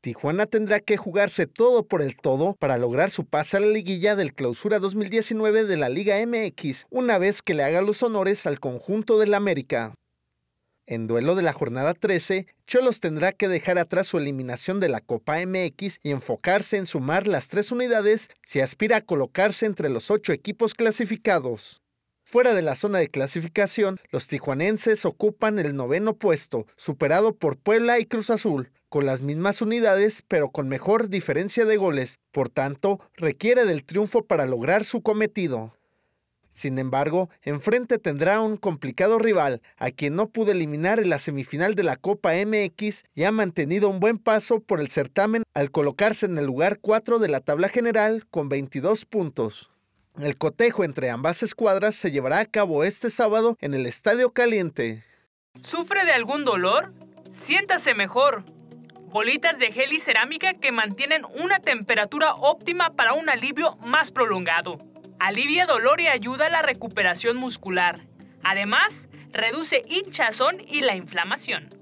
Tijuana tendrá que jugarse todo por el todo para lograr su pase a la liguilla del clausura 2019 de la Liga MX, una vez que le haga los honores al conjunto del América. En duelo de la jornada 13, Cholos tendrá que dejar atrás su eliminación de la Copa MX y enfocarse en sumar las tres unidades si aspira a colocarse entre los ocho equipos clasificados. Fuera de la zona de clasificación, los tijuanenses ocupan el noveno puesto, superado por Puebla y Cruz Azul, con las mismas unidades pero con mejor diferencia de goles, por tanto, requiere del triunfo para lograr su cometido. Sin embargo, enfrente tendrá un complicado rival, a quien no pudo eliminar en la semifinal de la Copa MX y ha mantenido un buen paso por el certamen al colocarse en el lugar 4 de la tabla general con 22 puntos. El cotejo entre ambas escuadras se llevará a cabo este sábado en el Estadio Caliente. ¿Sufre de algún dolor? Siéntase mejor. Bolitas de gel y cerámica que mantienen una temperatura óptima para un alivio más prolongado. Alivia dolor y ayuda a la recuperación muscular. Además, reduce hinchazón y la inflamación.